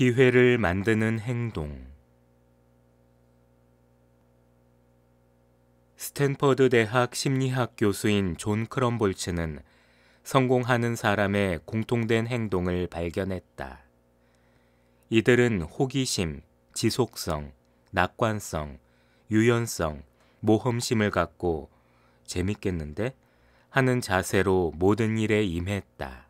기회를 만드는 행동 스탠퍼드 대학 심리학 교수인 존 크럼볼츠는 성공하는 사람의 공통된 행동을 발견했다. 이들은 호기심, 지속성, 낙관성, 유연성, 모험심을 갖고 재밌겠는데? 하는 자세로 모든 일에 임했다.